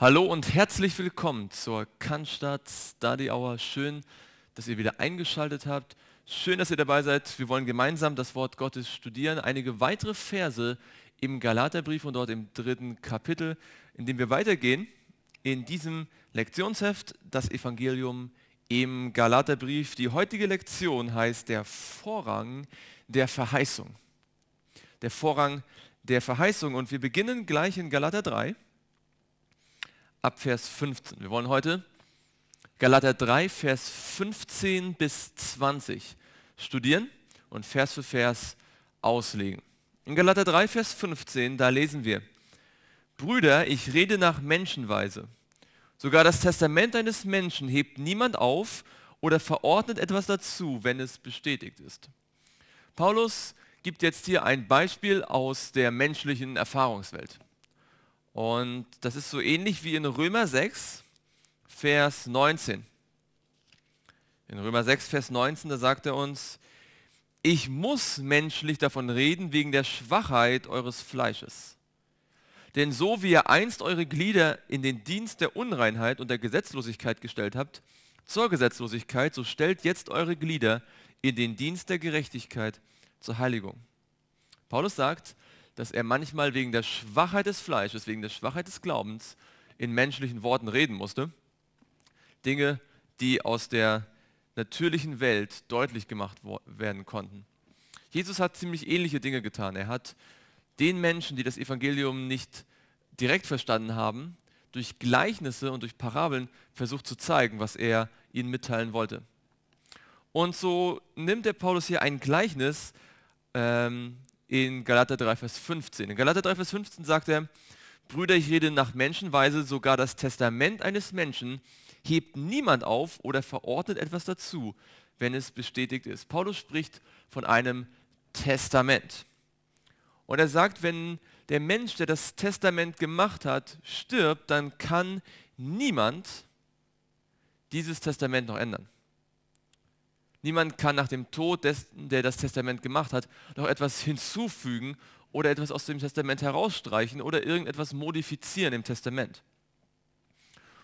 Hallo und herzlich willkommen zur Cannstatt Study Hour. Schön, dass ihr wieder eingeschaltet habt. Schön, dass ihr dabei seid. Wir wollen gemeinsam das Wort Gottes studieren. Einige weitere Verse im Galaterbrief und dort im dritten Kapitel, in dem wir weitergehen. In diesem Lektionsheft das Evangelium im Galaterbrief. Die heutige Lektion heißt der Vorrang der Verheißung. Der Vorrang der Verheißung. Und wir beginnen gleich in Galater 3 ab Vers 15. Wir wollen heute Galater 3, Vers 15 bis 20 studieren und Vers für Vers auslegen. In Galater 3, Vers 15, da lesen wir, Brüder, ich rede nach Menschenweise. Sogar das Testament eines Menschen hebt niemand auf oder verordnet etwas dazu, wenn es bestätigt ist. Paulus gibt jetzt hier ein Beispiel aus der menschlichen Erfahrungswelt. Und das ist so ähnlich wie in Römer 6, Vers 19. In Römer 6, Vers 19, da sagt er uns, ich muss menschlich davon reden wegen der Schwachheit eures Fleisches. Denn so wie ihr einst eure Glieder in den Dienst der Unreinheit und der Gesetzlosigkeit gestellt habt, zur Gesetzlosigkeit, so stellt jetzt eure Glieder in den Dienst der Gerechtigkeit zur Heiligung. Paulus sagt, dass er manchmal wegen der Schwachheit des Fleisches, wegen der Schwachheit des Glaubens in menschlichen Worten reden musste. Dinge, die aus der natürlichen Welt deutlich gemacht werden konnten. Jesus hat ziemlich ähnliche Dinge getan. Er hat den Menschen, die das Evangelium nicht direkt verstanden haben, durch Gleichnisse und durch Parabeln versucht zu zeigen, was er ihnen mitteilen wollte. Und so nimmt der Paulus hier ein Gleichnis, ähm, in Galater 3, Vers 15. In Galater 3, Vers 15 sagt er, Brüder, ich rede nach Menschenweise, sogar das Testament eines Menschen hebt niemand auf oder verordnet etwas dazu, wenn es bestätigt ist. Paulus spricht von einem Testament. Und er sagt, wenn der Mensch, der das Testament gemacht hat, stirbt, dann kann niemand dieses Testament noch ändern. Niemand kann nach dem Tod dessen, der das Testament gemacht hat, noch etwas hinzufügen oder etwas aus dem Testament herausstreichen oder irgendetwas modifizieren im Testament.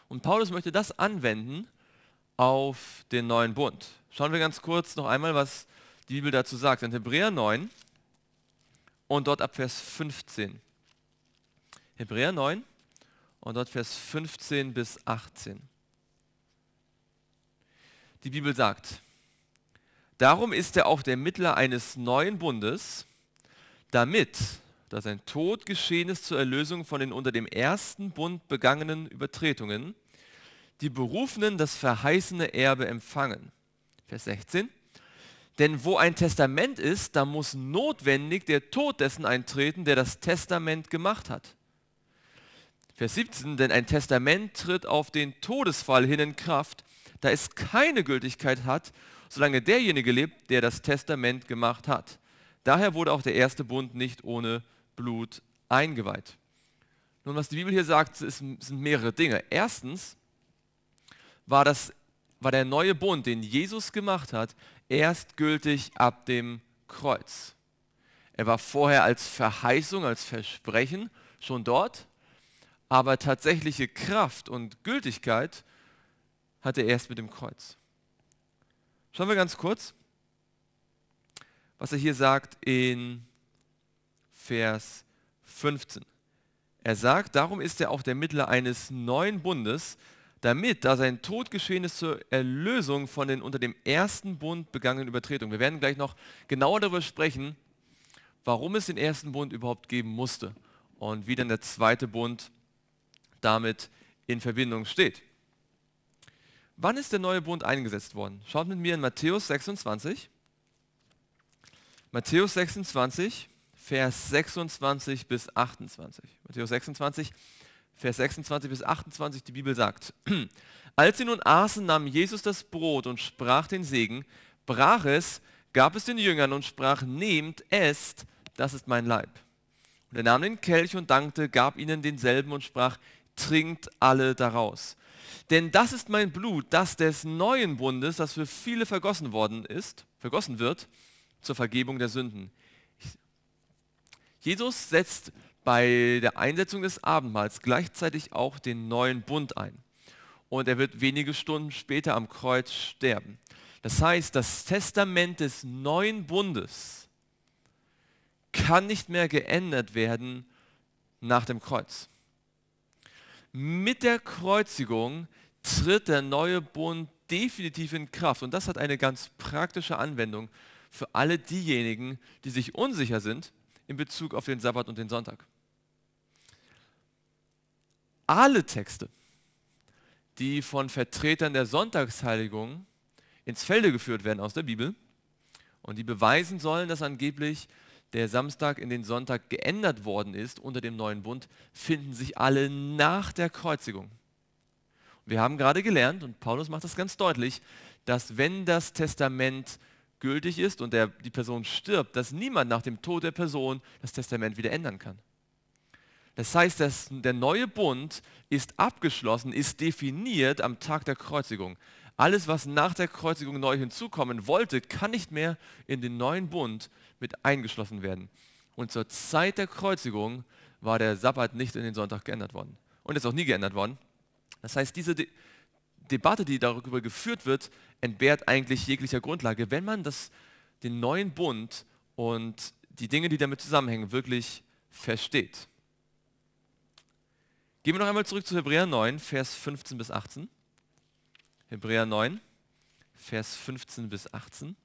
Und Paulus möchte das anwenden auf den neuen Bund. Schauen wir ganz kurz noch einmal, was die Bibel dazu sagt. In Hebräer 9 und dort ab Vers 15. Hebräer 9 und dort Vers 15 bis 18. Die Bibel sagt, Darum ist er auch der Mittler eines neuen Bundes, damit, da sein Tod geschehen ist zur Erlösung von den unter dem ersten Bund begangenen Übertretungen, die Berufenen das verheißene Erbe empfangen. Vers 16. Denn wo ein Testament ist, da muss notwendig der Tod dessen eintreten, der das Testament gemacht hat. Vers 17, denn ein Testament tritt auf den Todesfall hin in Kraft, da es keine Gültigkeit hat solange derjenige lebt, der das Testament gemacht hat. Daher wurde auch der erste Bund nicht ohne Blut eingeweiht. Nun, was die Bibel hier sagt, ist, sind mehrere Dinge. Erstens war, das, war der neue Bund, den Jesus gemacht hat, erst gültig ab dem Kreuz. Er war vorher als Verheißung, als Versprechen schon dort, aber tatsächliche Kraft und Gültigkeit hatte er erst mit dem Kreuz. Schauen wir ganz kurz, was er hier sagt in Vers 15. Er sagt, darum ist er auch der Mittler eines neuen Bundes, damit, da sein Tod geschehen ist zur Erlösung von den unter dem ersten Bund begangenen Übertretungen. Wir werden gleich noch genauer darüber sprechen, warum es den ersten Bund überhaupt geben musste und wie dann der zweite Bund damit in Verbindung steht. Wann ist der neue Bund eingesetzt worden? Schaut mit mir in Matthäus 26. Matthäus 26, Vers 26 bis 28. Matthäus 26, Vers 26 bis 28, die Bibel sagt, als sie nun aßen, nahm Jesus das Brot und sprach den Segen, brach es, gab es den Jüngern und sprach, nehmt, esst, das ist mein Leib. Und er nahm den Kelch und dankte, gab ihnen denselben und sprach, trinkt alle daraus. Denn das ist mein Blut, das des neuen Bundes, das für viele vergossen worden ist, vergossen wird, zur Vergebung der Sünden. Jesus setzt bei der Einsetzung des Abendmahls gleichzeitig auch den neuen Bund ein. Und er wird wenige Stunden später am Kreuz sterben. Das heißt, das Testament des neuen Bundes kann nicht mehr geändert werden nach dem Kreuz mit der Kreuzigung tritt der neue Bund definitiv in Kraft. Und das hat eine ganz praktische Anwendung für alle diejenigen, die sich unsicher sind in Bezug auf den Sabbat und den Sonntag. Alle Texte, die von Vertretern der Sonntagsheiligung ins Felde geführt werden aus der Bibel und die beweisen sollen, dass angeblich der Samstag in den Sonntag geändert worden ist unter dem neuen Bund, finden sich alle nach der Kreuzigung. Wir haben gerade gelernt, und Paulus macht das ganz deutlich, dass wenn das Testament gültig ist und der, die Person stirbt, dass niemand nach dem Tod der Person das Testament wieder ändern kann. Das heißt, dass der neue Bund ist abgeschlossen, ist definiert am Tag der Kreuzigung. Alles, was nach der Kreuzigung neu hinzukommen wollte, kann nicht mehr in den neuen Bund mit eingeschlossen werden. Und zur Zeit der Kreuzigung war der Sabbat nicht in den Sonntag geändert worden. Und ist auch nie geändert worden. Das heißt, diese De Debatte, die darüber geführt wird, entbehrt eigentlich jeglicher Grundlage, wenn man das, den neuen Bund und die Dinge, die damit zusammenhängen, wirklich versteht. Gehen wir noch einmal zurück zu Hebräer 9, Vers 15 bis 18. Hebräer 9, Vers 15 bis 18.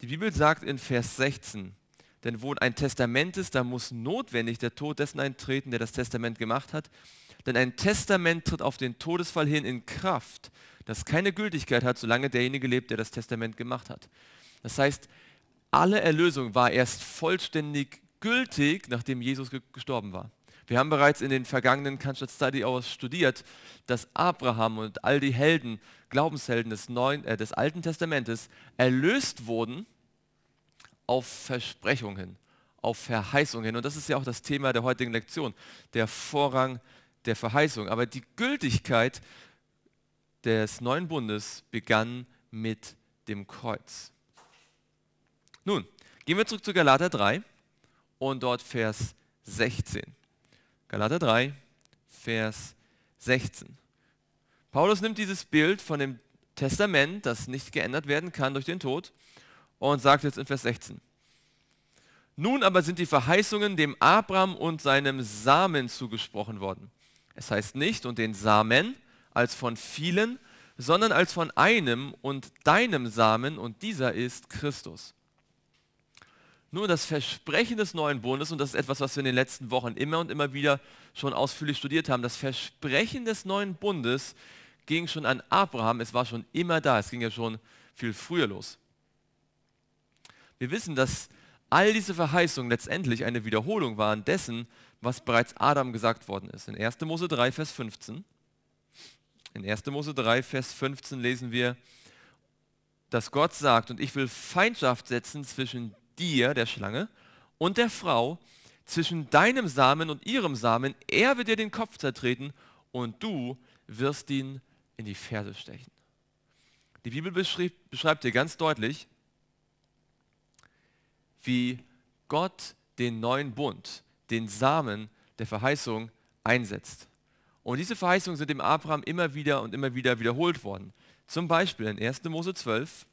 Die Bibel sagt in Vers 16, denn wo ein Testament ist, da muss notwendig der Tod dessen eintreten, der das Testament gemacht hat. Denn ein Testament tritt auf den Todesfall hin in Kraft, das keine Gültigkeit hat, solange derjenige lebt, der das Testament gemacht hat. Das heißt, alle Erlösung war erst vollständig gültig, nachdem Jesus gestorben war. Wir haben bereits in den vergangenen Kanstadt Study Hours studiert, dass Abraham und all die Helden Glaubenshelden des, Neuen, äh, des Alten Testamentes erlöst wurden auf Versprechungen, auf Verheißungen. Und das ist ja auch das Thema der heutigen Lektion, der Vorrang der Verheißung. Aber die Gültigkeit des neuen Bundes begann mit dem Kreuz. Nun, gehen wir zurück zu Galater 3 und dort Vers 16. Galater 3, Vers 16. Paulus nimmt dieses Bild von dem Testament, das nicht geändert werden kann durch den Tod, und sagt jetzt in Vers 16, nun aber sind die Verheißungen dem Abraham und seinem Samen zugesprochen worden. Es heißt nicht und den Samen als von vielen, sondern als von einem und deinem Samen und dieser ist Christus. Nur das Versprechen des neuen Bundes, und das ist etwas, was wir in den letzten Wochen immer und immer wieder schon ausführlich studiert haben, das Versprechen des neuen Bundes ging schon an Abraham, es war schon immer da, es ging ja schon viel früher los. Wir wissen, dass all diese Verheißungen letztendlich eine Wiederholung waren dessen, was bereits Adam gesagt worden ist. In 1. Mose 3, Vers 15. In 1. Mose 3, Vers 15 lesen wir, dass Gott sagt, und ich will Feindschaft setzen zwischen dir, der Schlange, und der Frau, zwischen deinem Samen und ihrem Samen. Er wird dir den Kopf zertreten und du wirst ihn in die Ferse stechen. Die Bibel beschrieb, beschreibt dir ganz deutlich, wie Gott den neuen Bund, den Samen der Verheißung einsetzt. Und diese Verheißungen sind dem Abraham immer wieder und immer wieder wiederholt worden. Zum Beispiel in 1. Mose 12,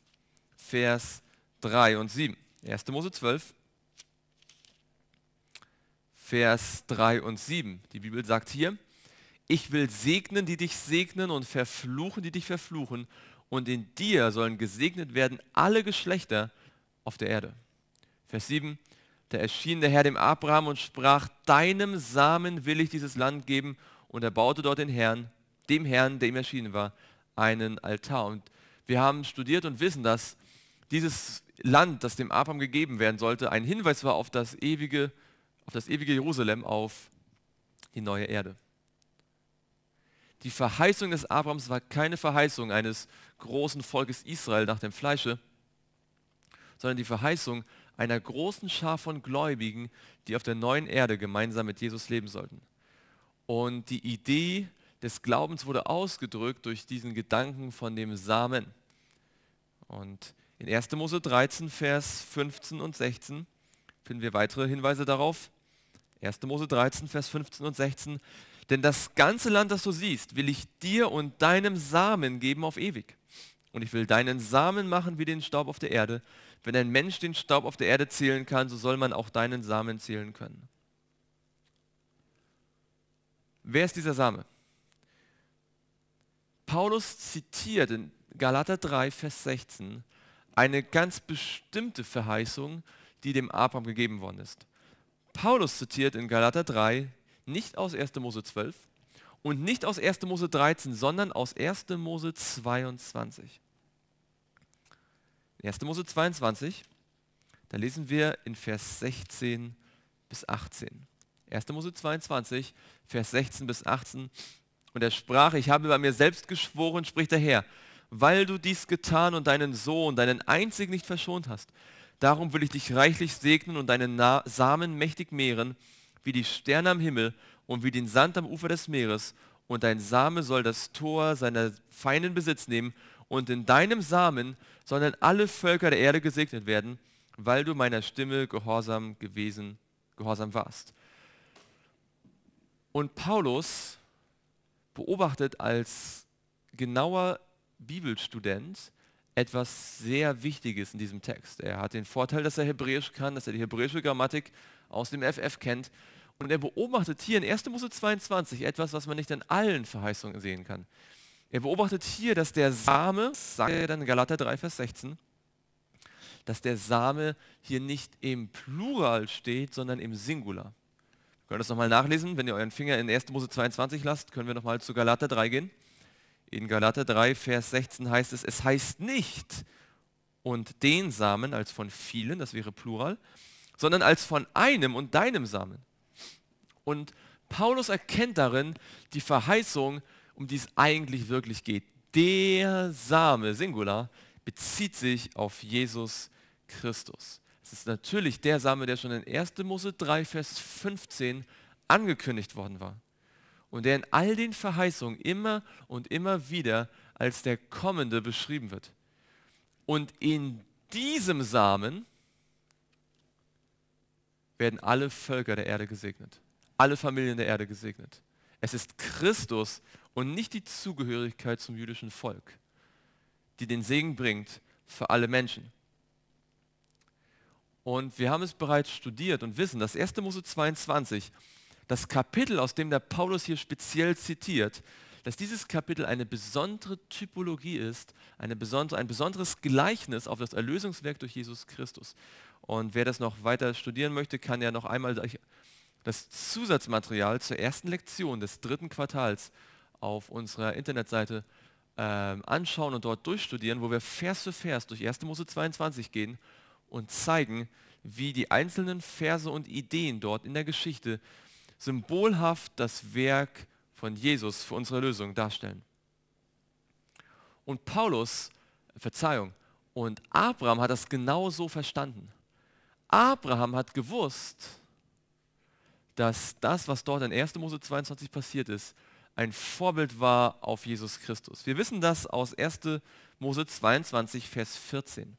Vers 3 und 7. 1. Mose 12, Vers 3 und 7. Die Bibel sagt hier, ich will segnen, die dich segnen und verfluchen, die dich verfluchen. Und in dir sollen gesegnet werden alle Geschlechter auf der Erde. Vers 7. Da erschien der Herr dem Abraham und sprach, deinem Samen will ich dieses Land geben. Und er baute dort den Herrn, dem Herrn, der ihm erschienen war, einen Altar. Und wir haben studiert und wissen, dass dieses Land, das dem Abraham gegeben werden sollte, ein Hinweis war auf das ewige, auf das ewige Jerusalem, auf die neue Erde. Die Verheißung des Abrahams war keine Verheißung eines großen Volkes Israel nach dem Fleische, sondern die Verheißung einer großen Schar von Gläubigen, die auf der neuen Erde gemeinsam mit Jesus leben sollten. Und die Idee des Glaubens wurde ausgedrückt durch diesen Gedanken von dem Samen. Und in 1. Mose 13, Vers 15 und 16 finden wir weitere Hinweise darauf. 1. Mose 13, Vers 15 und 16. Denn das ganze Land, das du siehst, will ich dir und deinem Samen geben auf ewig. Und ich will deinen Samen machen wie den Staub auf der Erde. Wenn ein Mensch den Staub auf der Erde zählen kann, so soll man auch deinen Samen zählen können. Wer ist dieser Same? Paulus zitiert in Galater 3, Vers 16 eine ganz bestimmte Verheißung, die dem Abraham gegeben worden ist. Paulus zitiert in Galater 3, nicht aus 1. Mose 12 und nicht aus 1. Mose 13, sondern aus 1. Mose 22. 1. Mose 22, da lesen wir in Vers 16 bis 18. 1. Mose 22, Vers 16 bis 18. Und er sprach, ich habe bei mir selbst geschworen, spricht der Herr, weil du dies getan und deinen Sohn, deinen einzigen nicht verschont hast. Darum will ich dich reichlich segnen und deinen Samen mächtig mehren wie die Sterne am Himmel und wie den Sand am Ufer des Meeres. Und dein Same soll das Tor seiner feinen Besitz nehmen. Und in deinem Samen sollen alle Völker der Erde gesegnet werden, weil du meiner Stimme gehorsam gewesen, gehorsam warst. Und Paulus beobachtet als genauer Bibelstudent etwas sehr Wichtiges in diesem Text. Er hat den Vorteil, dass er Hebräisch kann, dass er die hebräische Grammatik aus dem FF kennt und er beobachtet hier in 1. Mose 22 etwas, was man nicht in allen Verheißungen sehen kann. Er beobachtet hier, dass der Same, sagt er dann in Galater 3, Vers 16, dass der Same hier nicht im Plural steht, sondern im Singular. Wir können das nochmal nachlesen. Wenn ihr euren Finger in 1. Mose 22 lasst, können wir nochmal zu Galater 3 gehen. In Galater 3, Vers 16 heißt es, es heißt nicht und den Samen als von vielen, das wäre Plural, sondern als von einem und deinem Samen. Und Paulus erkennt darin die Verheißung, um die es eigentlich wirklich geht. Der Same, Singular, bezieht sich auf Jesus Christus. Es ist natürlich der Same, der schon in 1. Mose 3, Vers 15 angekündigt worden war. Und der in all den Verheißungen immer und immer wieder als der Kommende beschrieben wird. Und in diesem Samen werden alle Völker der Erde gesegnet alle Familien der Erde gesegnet. Es ist Christus und nicht die Zugehörigkeit zum jüdischen Volk, die den Segen bringt für alle Menschen. Und wir haben es bereits studiert und wissen, das 1. Mose 22, das Kapitel, aus dem der Paulus hier speziell zitiert, dass dieses Kapitel eine besondere Typologie ist, eine besondere, ein besonderes Gleichnis auf das Erlösungswerk durch Jesus Christus. Und wer das noch weiter studieren möchte, kann ja noch einmal das Zusatzmaterial zur ersten Lektion des dritten Quartals auf unserer Internetseite äh, anschauen und dort durchstudieren, wo wir Vers für Vers durch 1. Mose 22 gehen und zeigen, wie die einzelnen Verse und Ideen dort in der Geschichte symbolhaft das Werk von Jesus für unsere Lösung darstellen. Und Paulus, Verzeihung, und Abraham hat das genau so verstanden. Abraham hat gewusst, dass das, was dort in 1. Mose 22 passiert ist, ein Vorbild war auf Jesus Christus. Wir wissen das aus 1. Mose 22, Vers 14.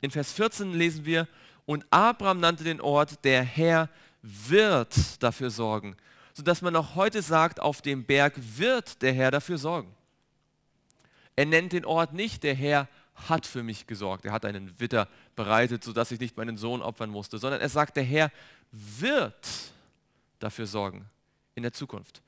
In Vers 14 lesen wir, und Abraham nannte den Ort, der Herr wird dafür sorgen, sodass man auch heute sagt, auf dem Berg wird der Herr dafür sorgen. Er nennt den Ort nicht, der Herr hat für mich gesorgt, er hat einen Witter bereitet, sodass ich nicht meinen Sohn opfern musste, sondern er sagt, der Herr wird dafür sorgen in der Zukunft.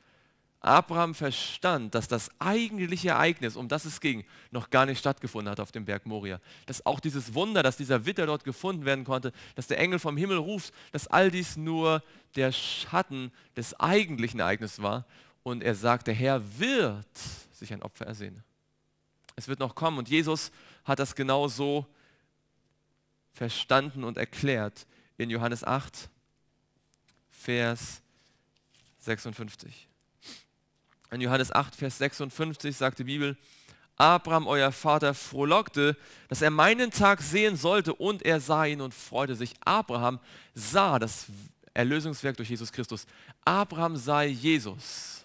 Abraham verstand, dass das eigentliche Ereignis, um das es ging, noch gar nicht stattgefunden hat auf dem Berg Moria. Dass auch dieses Wunder, dass dieser Witter dort gefunden werden konnte, dass der Engel vom Himmel ruft, dass all dies nur der Schatten des eigentlichen Ereignisses war. Und er sagt, der Herr wird sich ein Opfer ersehen. Es wird noch kommen. Und Jesus hat das genau so verstanden und erklärt in Johannes 8, Vers 56. In Johannes 8, Vers 56 sagt die Bibel, Abraham, euer Vater, frohlockte, dass er meinen Tag sehen sollte und er sah ihn und freute sich. Abraham sah das Erlösungswerk durch Jesus Christus. Abraham sah Jesus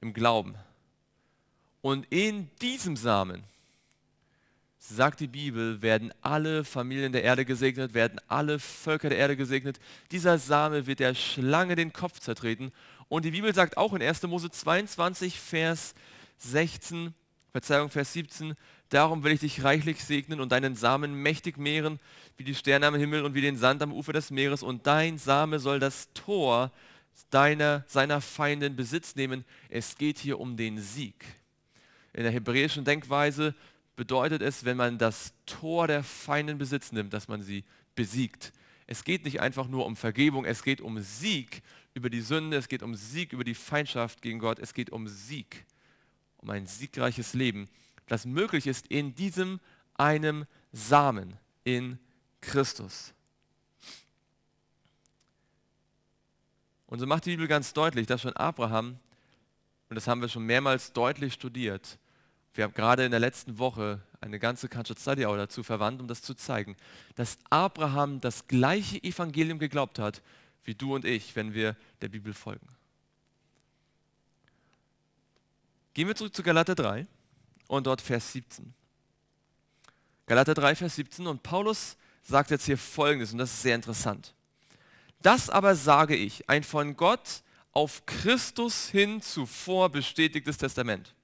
im Glauben. Und in diesem Samen sagt die Bibel, werden alle Familien der Erde gesegnet, werden alle Völker der Erde gesegnet. Dieser Same wird der Schlange den Kopf zertreten. Und die Bibel sagt auch in 1. Mose 22, Vers 16, Verzeihung, Vers 17, darum will ich dich reichlich segnen und deinen Samen mächtig mehren, wie die Sterne am Himmel und wie den Sand am Ufer des Meeres. Und dein Same soll das Tor deiner, seiner Feinde in Besitz nehmen. Es geht hier um den Sieg. In der hebräischen Denkweise bedeutet es, wenn man das Tor der Feinden Besitz nimmt, dass man sie besiegt. Es geht nicht einfach nur um Vergebung, es geht um Sieg über die Sünde, es geht um Sieg über die Feindschaft gegen Gott, es geht um Sieg, um ein siegreiches Leben, das möglich ist in diesem einem Samen, in Christus. Und so macht die Bibel ganz deutlich, dass schon Abraham, und das haben wir schon mehrmals deutlich studiert, wir haben gerade in der letzten Woche eine ganze Country Study Hour dazu verwandt, um das zu zeigen, dass Abraham das gleiche Evangelium geglaubt hat wie du und ich, wenn wir der Bibel folgen. Gehen wir zurück zu Galater 3 und dort Vers 17. Galater 3, Vers 17 und Paulus sagt jetzt hier Folgendes und das ist sehr interessant. Das aber sage ich, ein von Gott auf Christus hin zuvor bestätigtes Testament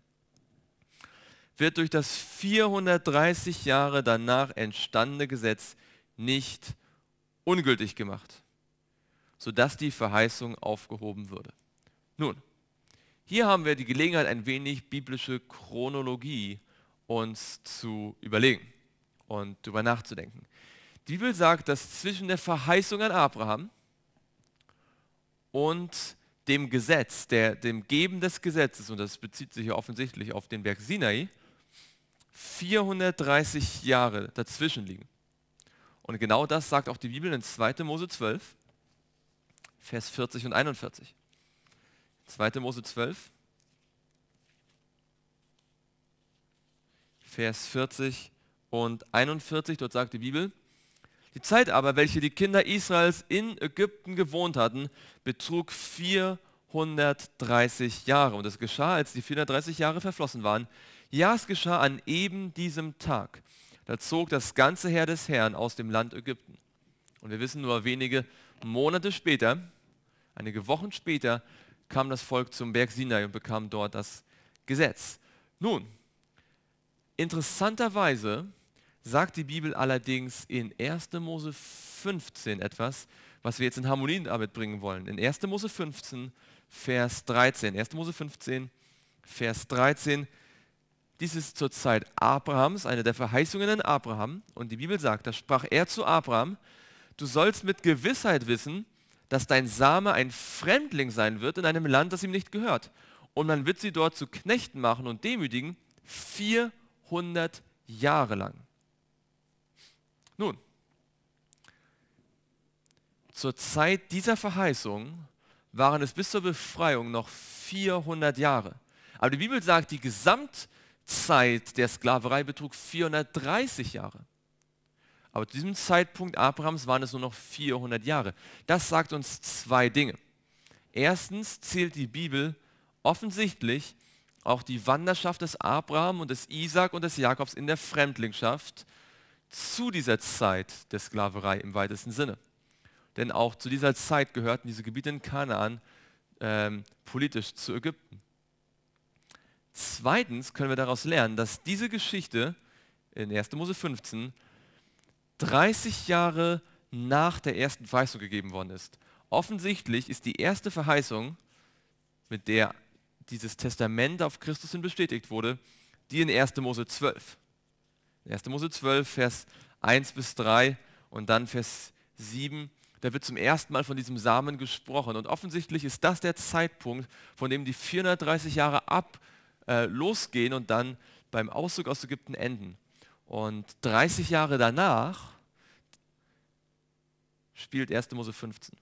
wird durch das 430 Jahre danach entstandene Gesetz nicht ungültig gemacht, sodass die Verheißung aufgehoben würde. Nun, hier haben wir die Gelegenheit, ein wenig biblische Chronologie uns zu überlegen und darüber nachzudenken. Die Bibel sagt, dass zwischen der Verheißung an Abraham und dem Gesetz, der, dem Geben des Gesetzes, und das bezieht sich ja offensichtlich auf den Berg Sinai, 430 Jahre dazwischen liegen. Und genau das sagt auch die Bibel in 2. Mose 12, Vers 40 und 41. 2. Mose 12, Vers 40 und 41, dort sagt die Bibel, die Zeit aber, welche die Kinder Israels in Ägypten gewohnt hatten, betrug 400 430 Jahre. Und das geschah, als die 430 Jahre verflossen waren. Ja, es geschah an eben diesem Tag. Da zog das ganze Heer des Herrn aus dem Land Ägypten. Und wir wissen nur wenige Monate später, einige Wochen später, kam das Volk zum Berg Sinai und bekam dort das Gesetz. Nun, interessanterweise sagt die Bibel allerdings in 1. Mose 15 etwas, was wir jetzt in Harmonie damit bringen wollen. In 1. Mose 15 Vers 13. 1. Mose 15, Vers 13. Dies ist zur Zeit Abrahams, eine der Verheißungen an Abraham. Und die Bibel sagt, da sprach er zu Abraham, du sollst mit Gewissheit wissen, dass dein Same ein Fremdling sein wird in einem Land, das ihm nicht gehört. Und man wird sie dort zu Knechten machen und demütigen 400 Jahre lang. Nun, zur Zeit dieser Verheißung waren es bis zur Befreiung noch 400 Jahre. Aber die Bibel sagt, die Gesamtzeit der Sklaverei betrug 430 Jahre. Aber zu diesem Zeitpunkt Abrahams waren es nur noch 400 Jahre. Das sagt uns zwei Dinge. Erstens zählt die Bibel offensichtlich auch die Wanderschaft des Abraham und des Isaak und des Jakobs in der Fremdlingschaft zu dieser Zeit der Sklaverei im weitesten Sinne denn auch zu dieser Zeit gehörten diese Gebiete in Kanaan ähm, politisch zu Ägypten. Zweitens können wir daraus lernen, dass diese Geschichte in 1. Mose 15 30 Jahre nach der ersten Verheißung gegeben worden ist. Offensichtlich ist die erste Verheißung, mit der dieses Testament auf Christus hin bestätigt wurde, die in 1. Mose 12. 1. Mose 12, Vers 1 bis 3 und dann Vers 7 da wird zum ersten Mal von diesem Samen gesprochen. Und offensichtlich ist das der Zeitpunkt, von dem die 430 Jahre ab äh, losgehen und dann beim Auszug aus Ägypten enden. Und 30 Jahre danach spielt 1. Mose 15.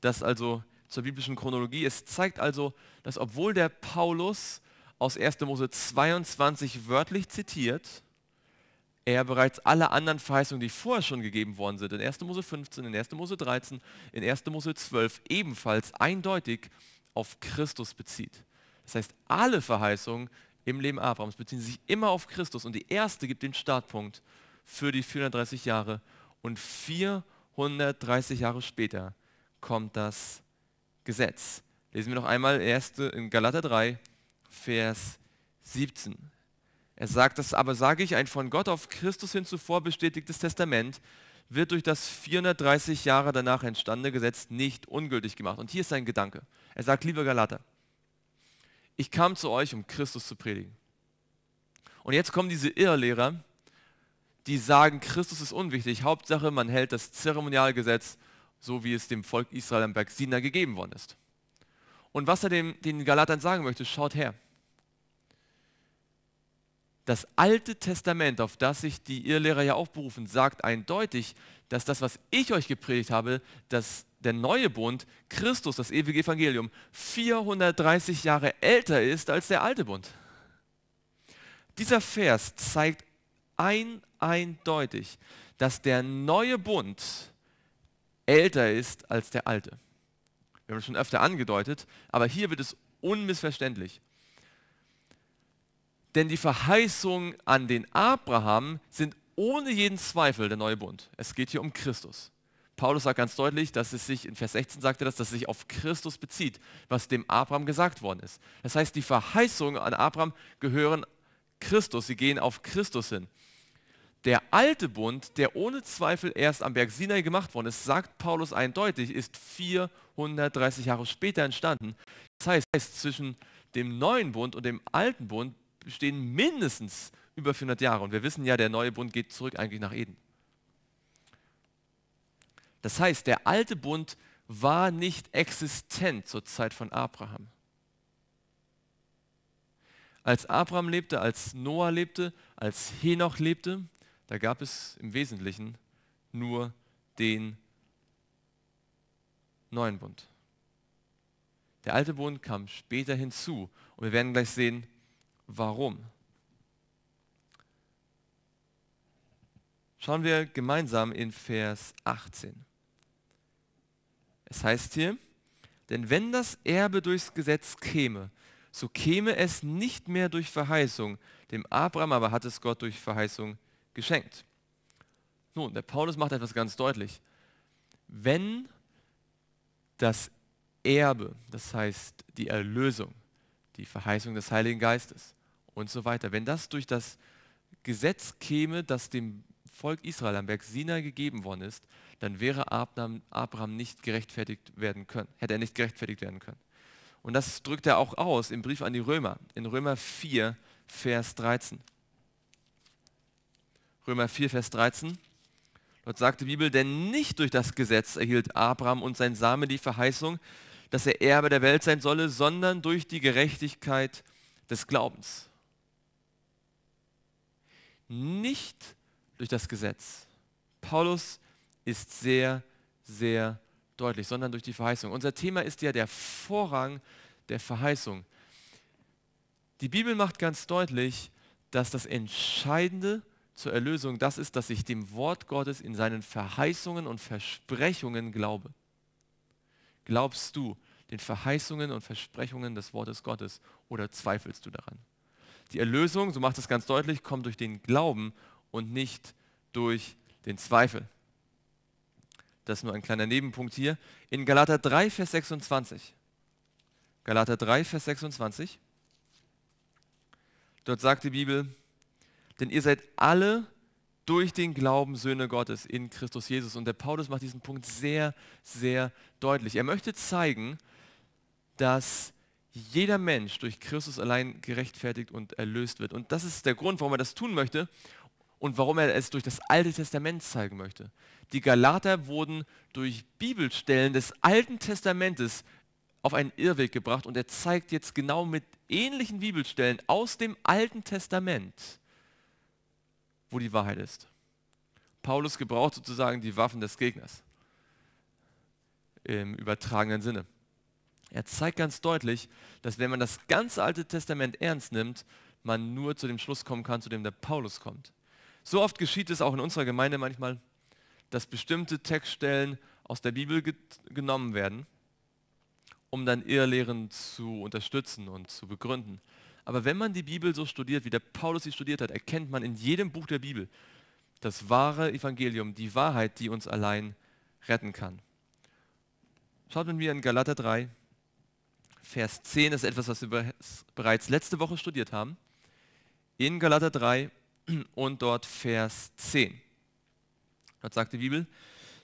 Das also zur biblischen Chronologie. Es zeigt also, dass obwohl der Paulus aus 1. Mose 22 wörtlich zitiert, er bereits alle anderen Verheißungen, die vorher schon gegeben worden sind, in 1. Mose 15, in 1. Mose 13, in 1. Mose 12, ebenfalls eindeutig auf Christus bezieht. Das heißt, alle Verheißungen im Leben Abrahams beziehen sich immer auf Christus und die erste gibt den Startpunkt für die 430 Jahre und 430 Jahre später kommt das Gesetz. Lesen wir noch einmal erste in Galater 3, Vers 17. Er sagt, das aber sage ich, ein von Gott auf Christus hin zuvor bestätigtes Testament wird durch das 430 Jahre danach entstandene Gesetz nicht ungültig gemacht. Und hier ist sein Gedanke. Er sagt, lieber Galater, ich kam zu euch, um Christus zu predigen. Und jetzt kommen diese Irrlehrer, die sagen, Christus ist unwichtig. Hauptsache, man hält das Zeremonialgesetz, so wie es dem Volk Israel am Berg Sina gegeben worden ist. Und was er dem, den Galatern sagen möchte, schaut her das Alte Testament, auf das sich die Irrlehrer ja auch berufen, sagt eindeutig, dass das, was ich euch gepredigt habe, dass der neue Bund, Christus, das ewige Evangelium, 430 Jahre älter ist als der alte Bund. Dieser Vers zeigt ein, eindeutig, dass der neue Bund älter ist als der alte. Wir haben es schon öfter angedeutet, aber hier wird es unmissverständlich. Denn die Verheißungen an den Abraham sind ohne jeden Zweifel der neue Bund. Es geht hier um Christus. Paulus sagt ganz deutlich, dass es sich, in Vers 16 sagte das, dass es sich auf Christus bezieht, was dem Abraham gesagt worden ist. Das heißt, die Verheißungen an Abraham gehören Christus, sie gehen auf Christus hin. Der alte Bund, der ohne Zweifel erst am Berg Sinai gemacht worden ist, sagt Paulus eindeutig, ist 430 Jahre später entstanden. Das heißt, zwischen dem neuen Bund und dem alten Bund bestehen mindestens über 400 Jahre. Und wir wissen ja, der neue Bund geht zurück eigentlich nach Eden. Das heißt, der alte Bund war nicht existent zur Zeit von Abraham. Als Abraham lebte, als Noah lebte, als Henoch lebte, da gab es im Wesentlichen nur den neuen Bund. Der alte Bund kam später hinzu und wir werden gleich sehen, warum. Schauen wir gemeinsam in Vers 18. Es heißt hier, denn wenn das Erbe durchs Gesetz käme, so käme es nicht mehr durch Verheißung, dem Abraham aber hat es Gott durch Verheißung geschenkt. Nun, der Paulus macht etwas ganz deutlich. Wenn das Erbe, das heißt die Erlösung, die Verheißung des Heiligen Geistes, und so weiter. Wenn das durch das Gesetz käme, das dem Volk Israel am Berg Sinai gegeben worden ist, dann wäre Abraham, Abraham nicht gerechtfertigt werden können, hätte er nicht gerechtfertigt werden können. Und das drückt er auch aus im Brief an die Römer, in Römer 4, Vers 13. Römer 4, Vers 13. Dort sagt die Bibel, denn nicht durch das Gesetz erhielt Abraham und sein Same die Verheißung, dass er Erbe der Welt sein solle, sondern durch die Gerechtigkeit des Glaubens nicht durch das Gesetz. Paulus ist sehr, sehr deutlich, sondern durch die Verheißung. Unser Thema ist ja der Vorrang der Verheißung. Die Bibel macht ganz deutlich, dass das Entscheidende zur Erlösung das ist, dass ich dem Wort Gottes in seinen Verheißungen und Versprechungen glaube. Glaubst du den Verheißungen und Versprechungen des Wortes Gottes oder zweifelst du daran? Die Erlösung, so macht es ganz deutlich, kommt durch den Glauben und nicht durch den Zweifel. Das ist nur ein kleiner Nebenpunkt hier. In Galater 3, Vers 26. Galater 3, Vers 26. Dort sagt die Bibel, denn ihr seid alle durch den Glauben Söhne Gottes in Christus Jesus. Und der Paulus macht diesen Punkt sehr, sehr deutlich. Er möchte zeigen, dass jeder Mensch durch Christus allein gerechtfertigt und erlöst wird. Und das ist der Grund, warum er das tun möchte und warum er es durch das Alte Testament zeigen möchte. Die Galater wurden durch Bibelstellen des Alten Testamentes auf einen Irrweg gebracht und er zeigt jetzt genau mit ähnlichen Bibelstellen aus dem Alten Testament, wo die Wahrheit ist. Paulus gebraucht sozusagen die Waffen des Gegners im übertragenen Sinne. Er zeigt ganz deutlich, dass wenn man das ganze Alte Testament ernst nimmt, man nur zu dem Schluss kommen kann, zu dem der Paulus kommt. So oft geschieht es auch in unserer Gemeinde manchmal, dass bestimmte Textstellen aus der Bibel genommen werden, um dann Irrlehren zu unterstützen und zu begründen. Aber wenn man die Bibel so studiert, wie der Paulus sie studiert hat, erkennt man in jedem Buch der Bibel das wahre Evangelium, die Wahrheit, die uns allein retten kann. Schaut mit mir in Galater 3, Vers 10 ist etwas, was wir bereits letzte Woche studiert haben. In Galater 3 und dort Vers 10. Dort sagt die Bibel,